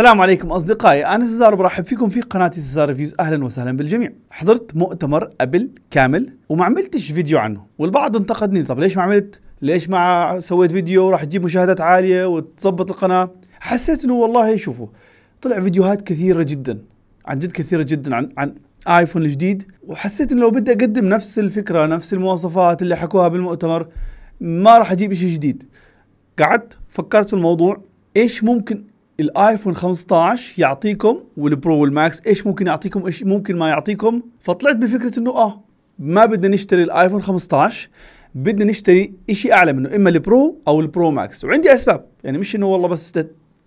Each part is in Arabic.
السلام عليكم اصدقائي انا سزار برحب فيكم في قناه سزار ريفيوز اهلا وسهلا بالجميع حضرت مؤتمر قبل كامل وما عملتش فيديو عنه والبعض انتقدني طب ليش ما عملت ليش ما سويت فيديو راح تجيب مشاهدات عاليه وتظبط القناه حسيت انه والله شوفوا طلع فيديوهات كثيره جدا عن جد كثيره جدا عن عن ايفون الجديد وحسيت انه لو بدي اقدم نفس الفكره نفس المواصفات اللي حكوها بالمؤتمر ما راح اجيب شيء جديد قعدت فكرت في الموضوع ايش ممكن الايفون 15 يعطيكم والبرو والماكس ايش ممكن يعطيكم ايش ممكن ما يعطيكم فطلعت بفكره انه اه ما بدنا نشتري الايفون 15 بدنا نشتري شيء اعلى منه اما البرو او البرو ماكس وعندي اسباب يعني مش انه والله بس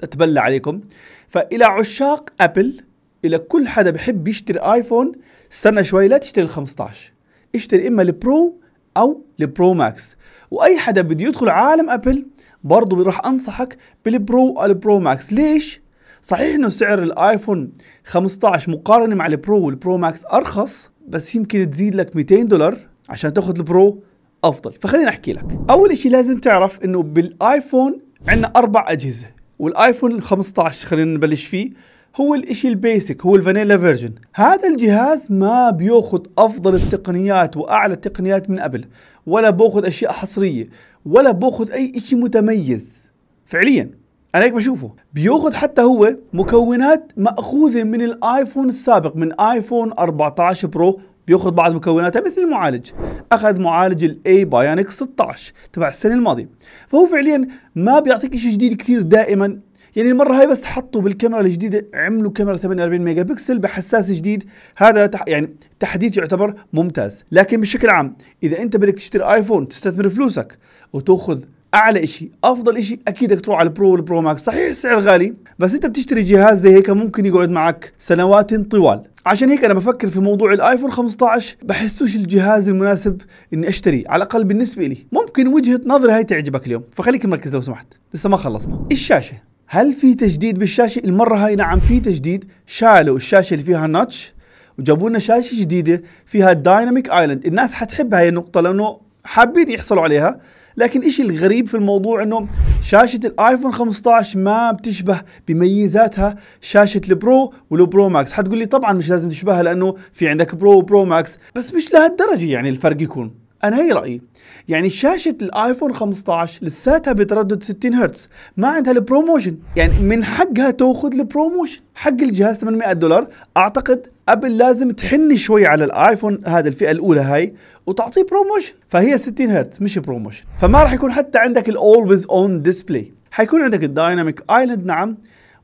اتبلى عليكم فالى عشاق ابل الى كل حدا بحب يشتري ايفون استنى شوي لا تشتري ال 15 اشتري اما البرو او البرو ماكس واي حدا بده يدخل عالم ابل برضه راح انصحك بالبرو البرو ماكس ليش صحيح انه سعر الايفون 15 مقارنه مع البرو والبرو ماكس ارخص بس يمكن تزيد لك 200 دولار عشان تاخذ البرو افضل فخليني احكي لك اول شيء لازم تعرف انه بالايفون عندنا اربع اجهزه والايفون 15 خلينا نبلش فيه هو الاشي البيسك هو الفانيلا فيرجن هذا الجهاز ما بياخذ افضل التقنيات واعلى التقنيات من قبل ولا باخذ اشياء حصريه ولا باخذ اي اشي متميز فعليا انا هيك بشوفه بياخذ حتى هو مكونات ماخوذه من الايفون السابق من ايفون 14 برو بياخذ بعض مكوناته مثل المعالج اخذ معالج الاي بايونيك 16 تبع السنه الماضيه فهو فعليا ما بيعطيك شيء جديد كثير دائما يعني المره هاي بس حطوا بالكاميرا الجديده عملوا كاميرا 48 ميجا بكسل بحساس جديد هذا تح يعني تحديث يعتبر ممتاز لكن بشكل عام اذا انت بدك تشتري ايفون تستثمر فلوسك وتاخذ اعلى شيء افضل شيء اكيد بدك تروح على البرو والبرو ماكس صحيح سعر غالي بس انت بتشتري جهاز زي هيك ممكن يقعد معك سنوات طوال عشان هيك انا بفكر في موضوع الايفون 15 بحسوش الجهاز المناسب اني اشتريه على الاقل بالنسبه لي ممكن وجهه نظري هاي تعجبك اليوم فخليك مركز لو سمحت لسه ما خلصنا الشاشه هل في تجديد بالشاشه المره هاي نعم في تجديد شالوا الشاشه اللي فيها نوتش وجابوا لنا شاشه جديده فيها دايناميك ايلاند الناس حتحب هاي النقطه لانه حابين يحصلوا عليها لكن الشيء الغريب في الموضوع انه شاشه الايفون 15 ما بتشبه بميزاتها شاشه البرو والبرو ماكس حتقول لي طبعا مش لازم تشبهها لانه في عندك برو وبرو ماكس بس مش لهالدرجه يعني الفرق يكون انا هي رايي يعني شاشه الايفون 15 لساتها بتردد 60 هرتز ما عندها البروموشن يعني من حقها تاخذ البروموشن حق الجهاز 800 دولار اعتقد ابل لازم تحن شوي على الايفون هذا الفئه الاولى هاي وتعطيه بروموشن فهي 60 هرتز مش بروموشن فما راح يكون حتى عندك الاولويز اون ديسبلاي حيكون عندك الدايناميك ايلاند نعم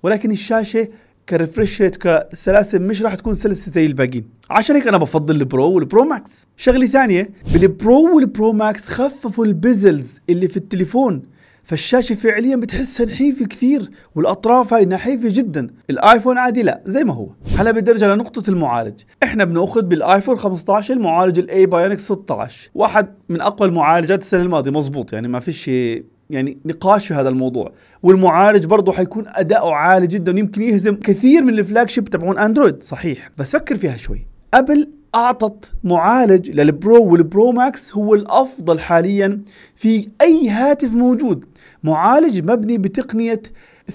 ولكن الشاشه كريفرش ريت كسلاسل مش راح تكون سلسه زي الباقيين عشان هيك انا بفضل البرو والبرو ماكس شغله ثانيه بالبرو والبرو ماكس خففوا البيزلز اللي في التليفون فالشاشه فعليا بتحسها نحيفه كثير والاطراف هاي نحيفه جدا الايفون عادي لا زي ما هو هلا بدي ارجع لنقطه المعالج احنا بناخذ بالايفون 15 المعالج الاي بايونيك 16 واحد من اقوى المعالجات السنه الماضيه مزبوط يعني ما فيش يعني نقاش في هذا الموضوع والمعالج برضه حيكون اداؤه عالي جدا ويمكن يهزم كثير من الفلاج شيب تبعون اندرويد صحيح بس فكر فيها شوي ابل اعطت معالج للبرو والبرو ماكس هو الافضل حاليا في اي هاتف موجود معالج مبني بتقنيه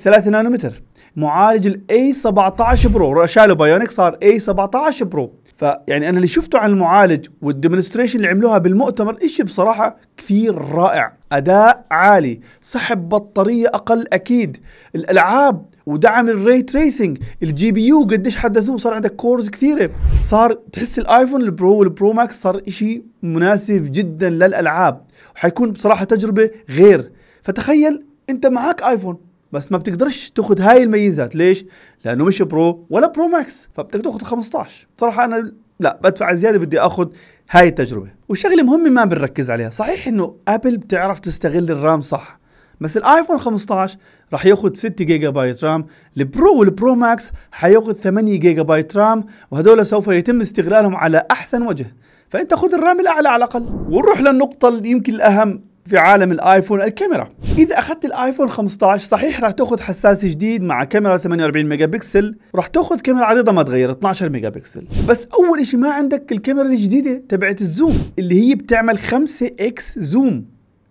3 نانومتر معالج الاي 17 برو شالوا بايونيك صار اي 17 برو فيعني انا اللي شفته عن المعالج والديمونستريشن اللي عملوها بالمؤتمر اشي بصراحه كثير رائع اداء عالي سحب بطاريه اقل اكيد الالعاب ودعم الري تريسنج الجي بي يو قديش حدثوه صار عندك كورز كثيره صار تحس الايفون البرو والبرو ماكس صار اشي مناسب جدا للالعاب وحيكون بصراحه تجربه غير فتخيل انت معك ايفون بس ما بتقدرش تاخذ هاي الميزات ليش؟ لانه مش برو ولا برو ماكس فبدك تاخذ 15 بصراحه انا لا بدفع زياده بدي اخذ هاي التجربه وشغله مهمه ما بنركز عليها صحيح انه ابل بتعرف تستغل الرام صح بس الايفون 15 راح ياخذ 6 جيجا بايت رام البرو والبرو ماكس حياخذ 8 جيجا بايت رام وهدول سوف يتم استغلالهم على احسن وجه فانت خذ الرام الاعلى على الاقل ونروح للنقطه اللي يمكن الاهم في عالم الايفون الكاميرا اذا اخذت الايفون 15 صحيح راح تاخذ حساس جديد مع كاميرا 48 ميجا بكسل راح تاخذ كاميرا عريضه ما تغير 12 ميجا بكسل بس اول شيء ما عندك الكاميرا الجديده تبعت الزوم اللي هي بتعمل 5 اكس زوم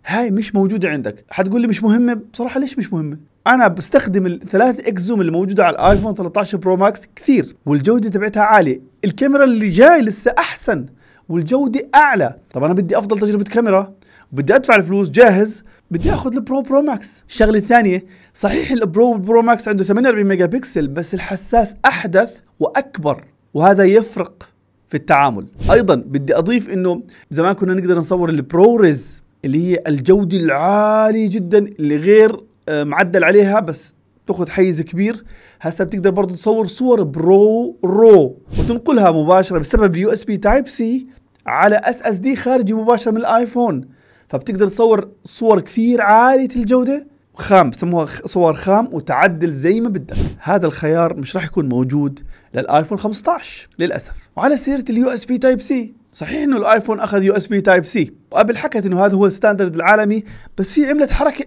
هاي مش موجوده عندك حتقول لي مش مهمه بصراحه ليش مش مهمه انا بستخدم الثلاث اكس زوم اللي موجوده على الايفون 13 برو ماكس كثير والجوده تبعتها عاليه الكاميرا اللي جاي لسه احسن والجوده اعلى طب انا بدي افضل تجربه كاميرا بدي ادفع الفلوس جاهز بدي اخذ البرو برو ماكس الشغله الثانيه صحيح البرو برو ماكس عنده 48 ميجا بكسل بس الحساس احدث واكبر وهذا يفرق في التعامل ايضا بدي اضيف انه زمان كنا نقدر نصور البرو ريز اللي هي الجوده العاليه جدا اللي غير آه، معدل عليها بس تاخذ حيز كبير هسه بتقدر برضه تصور صور برو رو وتنقلها مباشره بسبب يو اس بي تايب سي على اس اس دي خارجي مباشره من الايفون فبتقدر تصور صور كثير عاليه الجوده خام بسموها صور خام وتعدل زي ما بدك هذا الخيار مش راح يكون موجود للايفون 15 للاسف وعلى سيره اليو اس بي تايب سي صحيح انه الايفون اخذ يو اس بي تايب سي وقبل حكت انه هذا هو الستاندرد العالمي بس في عملت حركه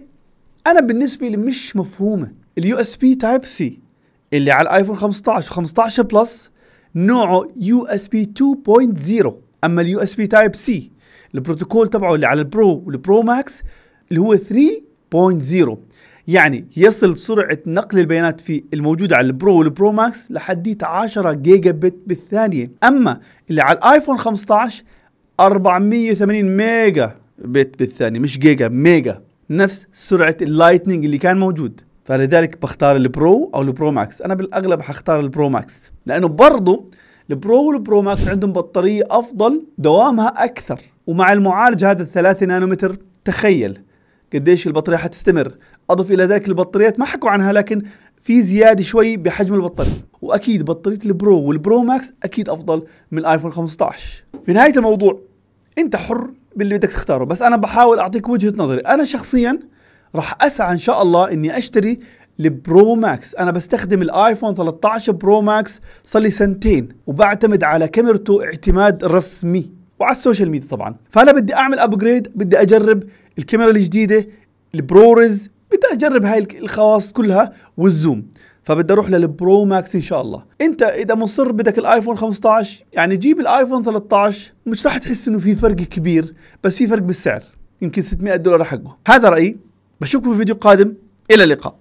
انا بالنسبه لي مش مفهومه اليو اس بي تايب سي اللي على الايفون 15 و15 بلس نوعه يو اس بي 2.0 اما اليو اس بي تايب سي البروتوكول تبعه اللي على البرو والبرو ماكس اللي هو 3.0 يعني يصل سرعة نقل البيانات في الموجودة على البرو والبرو ماكس لحديت 10 جيجا بت بالثانية أما اللي على الآيفون 15 480 ميجا بت بالثانية مش جيجا ميجا نفس سرعة اللايتنينج اللي كان موجود فلذلك بختار البرو او البرو ماكس انا بالاغلب حختار البرو ماكس لانه برضه البرو والبرو ماكس عندهم بطاريه افضل دوامها اكثر ومع المعالج هذا الثلاثة نانومتر تخيل قديش البطاريه حتستمر اضف الى ذلك البطاريات ما حكوا عنها لكن في زياده شوي بحجم البطاريه واكيد بطاريه البرو والبرو ماكس اكيد افضل من الايفون 15 في نهايه الموضوع انت حر باللي بدك تختاره بس انا بحاول اعطيك وجهه نظري انا شخصيا راح اسعى ان شاء الله اني اشتري البرو ماكس انا بستخدم الايفون 13 برو ماكس صار لي سنتين وبعتمد على كاميرته اعتماد رسمي وعلى السوشيال ميديا طبعا فانا بدي اعمل ابجريد بدي اجرب الكاميرا الجديده البرورز بدي اجرب هاي الخواص كلها والزوم فبدي اروح للبرو ماكس ان شاء الله انت اذا مصر بدك الايفون 15 يعني جيب الايفون 13 مش راح تحس انه في فرق كبير بس في فرق بالسعر يمكن 600 دولار حقه هذا رايي بشوفكم في فيديو قادم الى اللقاء